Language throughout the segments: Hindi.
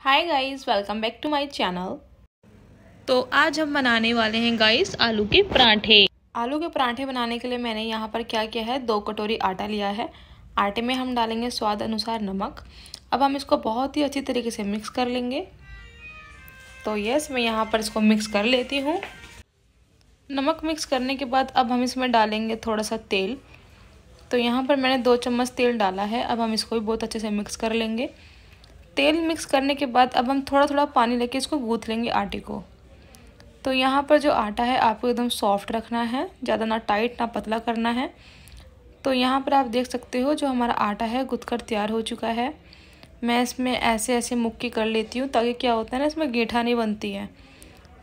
hi guys welcome back to my channel तो आज हम बनाने वाले हैं गाइस आलू के परांठे आलू के परांठे बनाने के लिए मैंने यहाँ पर क्या किया है दो कटोरी आटा लिया है आटे में हम डालेंगे स्वाद अनुसार नमक अब हम इसको बहुत ही अच्छी तरीके से मिक्स कर लेंगे तो यस मैं यहाँ पर इसको मिक्स कर लेती हूँ नमक मिक्स करने के बाद अब हम इसमें डालेंगे थोड़ा सा तेल तो यहाँ पर मैंने दो चम्मच तेल डाला है अब हम इसको भी बहुत अच्छे से मिक्स कर लेंगे तेल मिक्स करने के बाद अब हम थोड़ा थोड़ा पानी लेके इसको गूँथ लेंगे आटे को तो यहाँ पर जो आटा है आपको एकदम सॉफ्ट रखना है ज़्यादा ना टाइट ना पतला करना है तो यहाँ पर आप देख सकते हो जो हमारा आटा है गुथ कर तैयार हो चुका है मैं इसमें ऐसे ऐसे मुक्की कर लेती हूँ ताकि क्या होता है ना इसमें गेठा नहीं बनती है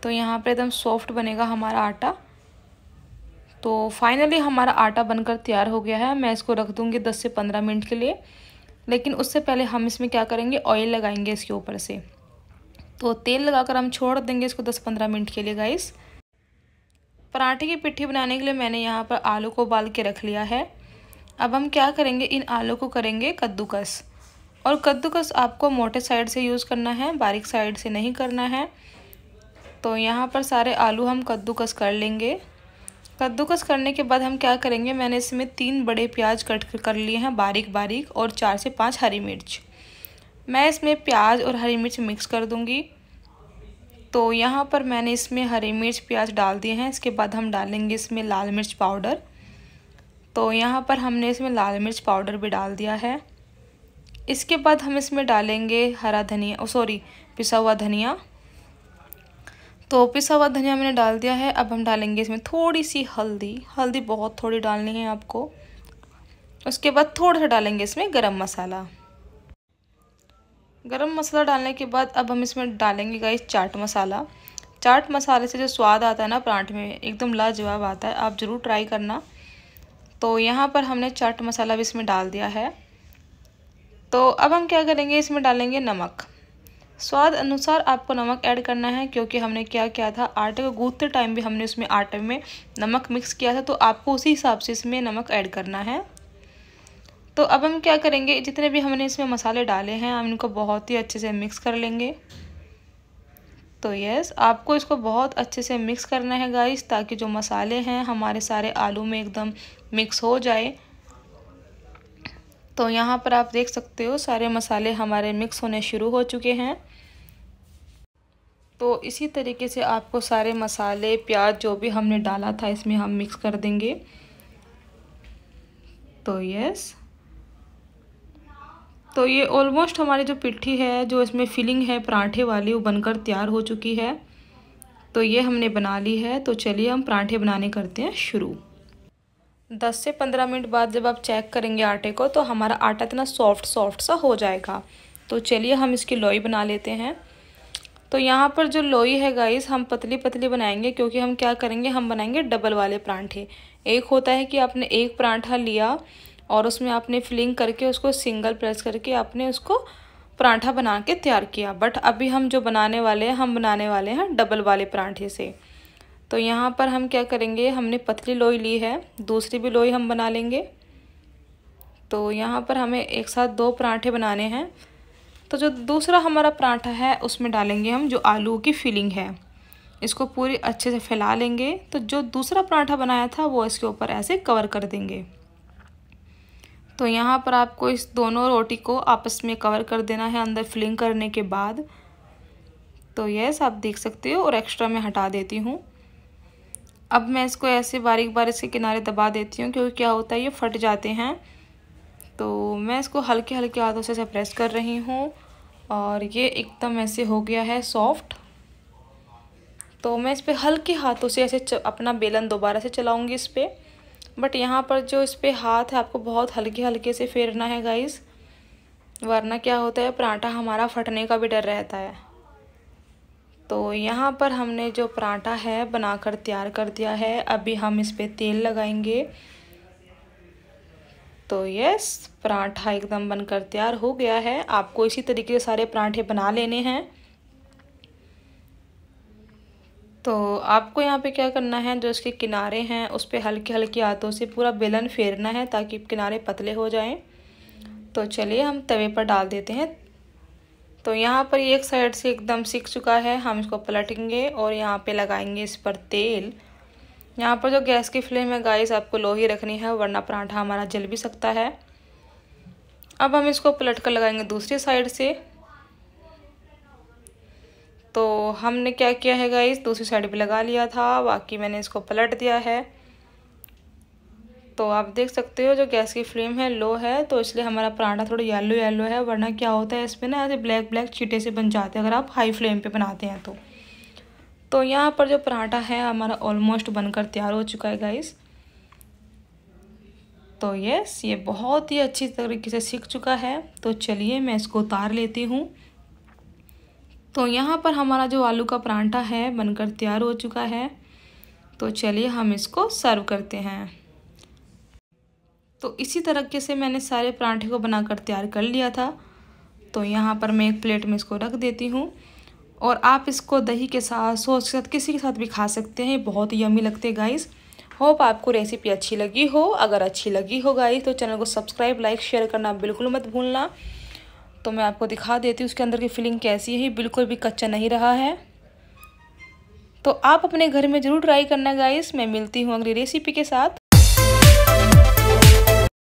तो यहाँ पर एकदम सॉफ्ट बनेगा हमारा आटा तो फाइनली हमारा आटा बनकर तैयार हो गया है मैं इसको रख दूँगी दस से पंद्रह मिनट के लिए लेकिन उससे पहले हम इसमें क्या करेंगे ऑयल लगाएंगे इसके ऊपर से तो तेल लगाकर हम छोड़ देंगे इसको दस पंद्रह मिनट के लिए गाइस पराठे की पिट्ठी बनाने के लिए मैंने यहाँ पर आलू को उबाल के रख लिया है अब हम क्या करेंगे इन आलू को करेंगे कद्दूकस और कद्दूकस आपको मोटे साइड से यूज़ करना है बारीक साइड से नहीं करना है तो यहाँ पर सारे आलू हम कद्दूकस कर लेंगे कद्दूकस करने के बाद हम क्या करेंगे मैंने इसमें तीन बड़े प्याज कट कर लिए हैं बारीक बारीक और चार से पाँच हरी मिर्च मैं इसमें प्याज और हरी मिर्च मिक्स कर दूँगी तो यहाँ पर मैंने इसमें हरी मिर्च प्याज डाल दिए हैं इसके बाद हम डालेंगे इसमें लाल मिर्च पाउडर तो यहाँ पर हमने इसमें लाल मिर्च पाउडर भी डाल दिया है इसके बाद हम इसमें डालेंगे हरा धनिया सॉरी पिसा हुआ धनिया तो पिसा हुआ धनिया मैंने डाल दिया है अब हम डालेंगे इसमें थोड़ी सी हल्दी हल्दी बहुत थोड़ी डालनी है आपको उसके बाद थोड़ा सा डालेंगे इसमें गरम मसाला गरम मसाला डालने के बाद अब हम इसमें डालेंगे गाइस चाट मसाला चाट मसाले से जो स्वाद आता है ना परांठ में एकदम लाजवाब आता है आप ज़रूर ट्राई करना तो यहाँ पर हमने चाट मसाला भी इसमें डाल दिया है तो अब हम क्या करेंगे इसमें डालेंगे नमक स्वाद अनुसार आपको नमक ऐड करना है क्योंकि हमने क्या किया था आटे को गूंथते टाइम भी हमने उसमें आटे में नमक मिक्स किया था तो आपको उसी हिसाब से इसमें नमक ऐड करना है तो अब हम क्या करेंगे जितने भी हमने इसमें मसाले डाले हैं हम इनको बहुत ही अच्छे से मिक्स कर लेंगे तो यस आपको इसको बहुत अच्छे से मिक्स करना है गाइस ताकि जो मसाले हैं हमारे सारे आलू में एकदम मिक्स हो जाए तो यहाँ पर आप देख सकते हो सारे मसाले हमारे मिक्स होने शुरू हो चुके हैं तो इसी तरीके से आपको सारे मसाले प्याज जो भी हमने डाला था इसमें हम मिक्स कर देंगे तो यस तो ये ऑलमोस्ट हमारी जो पिट्ठी है जो इसमें फिलिंग है पराठे वाली वो बनकर तैयार हो चुकी है तो ये हमने बना ली है तो चलिए हम पराठे बनाने करते हैं शुरू दस से पंद्रह मिनट बाद जब आप चेक करेंगे आटे को तो हमारा आटा इतना सॉफ्ट सॉफ्ट सा हो जाएगा तो चलिए हम इसकी लोई बना लेते हैं तो यहाँ पर जो लोई है गाइस हम पतली पतली बनाएंगे क्योंकि हम क्या करेंगे हम बनाएंगे डबल वाले परांठे एक होता है कि आपने एक परांठा लिया और उसमें आपने फिलिंग करके उसको सिंगल प्रेस करके आपने उसको परांठा बना के तैयार किया बट अभी हम जो बनाने वाले हैं हम बनाने वाले हैं डबल वाले परांठे से तो यहाँ पर हम क्या करेंगे हमने पतली लोई ली है दूसरी भी लोई हम बना लेंगे तो यहाँ पर हमें एक साथ दो पराठे बनाने हैं तो जो दूसरा हमारा पराठा है उसमें डालेंगे हम जो आलू की फिलिंग है इसको पूरी अच्छे से फैला लेंगे तो जो दूसरा पराठा बनाया था वो इसके ऊपर ऐसे कवर कर देंगे तो यहाँ पर आपको इस दोनों रोटी को आपस में कवर कर देना है अंदर फिलिंग करने के बाद तो यस आप देख सकते हो और एक्स्ट्रा मैं हटा देती हूँ अब मैं इसको ऐसे बारीक बारीक से किनारे दबा देती हूँ क्योंकि क्या होता है ये फट जाते हैं तो मैं इसको हल्के हल्के हाथों से प्रेस कर रही हूँ और ये एकदम ऐसे हो गया है सॉफ्ट तो मैं इस पर हल्के हाथों से ऐसे अपना बेलन दोबारा से चलाऊँगी इस पर बट यहाँ पर जो इस पर हाथ है आपको बहुत हल्के हल्के से फेरना है गाइस वरना क्या होता है पराठा हमारा फटने का भी डर रहता है तो यहाँ पर हमने जो पराठा है बनाकर तैयार कर दिया है अभी हम इस पर तेल लगाएंगे तो यस पराठा एकदम बनकर तैयार हो गया है आपको इसी तरीके से सारे पराठे बना लेने हैं तो आपको यहाँ पे क्या करना है जो इसके किनारे हैं उस पर हल्के हल्के हाथों से पूरा बेलन फेरना है ताकि किनारे पतले हो जाएं तो चलिए हम तवे पर डाल देते हैं तो यहाँ पर एक साइड से एकदम सीख चुका है हम इसको पलटेंगे और यहाँ पे लगाएंगे इस पर तेल यहाँ पर जो गैस की फ्लेम है गाइस आपको लो ही रखनी है वरना पराठा हमारा जल भी सकता है अब हम इसको पलट कर लगाएंगे दूसरी साइड से तो हमने क्या किया है गाइस दूसरी साइड पे लगा लिया था बाकी मैंने इसको पलट दिया है तो आप देख सकते हो जो गैस की फ्लेम है लो है तो इसलिए हमारा पराठा थोड़ा येलो येलो है वरना क्या होता है इसमें ना ऐसे ब्लैक ब्लैक चीटे से बन जाते हैं अगर आप हाई फ्लेम पे बनाते हैं तो तो यहाँ पर जो पराठा है हमारा ऑलमोस्ट बनकर तैयार हो चुका है गाइस तो यस ये बहुत ही अच्छी तरीके से सीख चुका है तो चलिए मैं इसको उतार लेती हूँ तो यहाँ पर हमारा जो आलू का परांठा है बनकर तैयार हो चुका है तो चलिए हम इसको सर्व करते हैं तो इसी तरीके से मैंने सारे पराठे को बनाकर तैयार कर लिया था तो यहाँ पर मैं एक प्लेट में इसको रख देती हूँ और आप इसको दही के साथ सॉस के साथ किसी के साथ भी खा सकते हैं बहुत ही यमी लगते हैं गाइस होप आपको रेसिपी अच्छी लगी हो अगर अच्छी लगी हो गाइस तो चैनल को सब्सक्राइब लाइक शेयर करना बिल्कुल मत भूलना तो मैं आपको दिखा देती हूँ उसके अंदर की फीलिंग कैसी है बिल्कुल भी कच्चा नहीं रहा है तो आप अपने घर में ज़रूर ट्राई करना गाइस मैं मिलती हूँ अगली रेसिपी के साथ